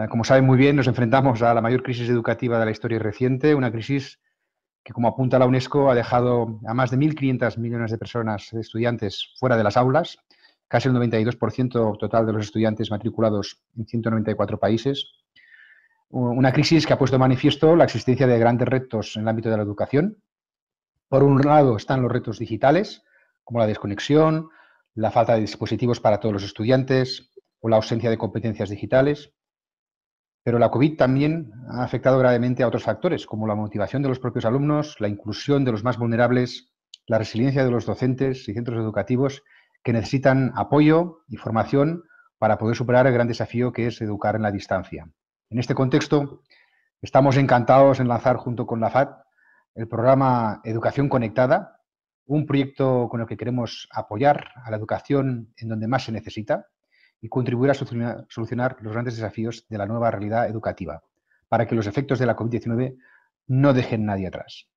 Ah, como saben muy bien, nos enfrentamos a la mayor crisis educativa de la historia reciente, una crisis que, como apunta la UNESCO, ha dejado a más de 1.500 millones de personas, de estudiantes, fuera de las aulas, casi el 92% total de los estudiantes matriculados en 194 países. Una crisis que ha puesto manifiesto la existencia de grandes retos en el ámbito de la educación. Por un lado están los retos digitales, como la desconexión, la falta de dispositivos para todos los estudiantes o la ausencia de competencias digitales. Pero la COVID también ha afectado gravemente a otros factores, como la motivación de los propios alumnos, la inclusión de los más vulnerables, la resiliencia de los docentes y centros educativos que necesitan apoyo y formación para poder superar el gran desafío que es educar en la distancia. En este contexto, estamos encantados en lanzar junto con la FAD el programa Educación Conectada, un proyecto con el que queremos apoyar a la educación en donde más se necesita, y contribuir a solucionar, los grandes desafíos de la nueva realidad educativa, para que los efectos de la COVID-19 no dejen nadie atrás.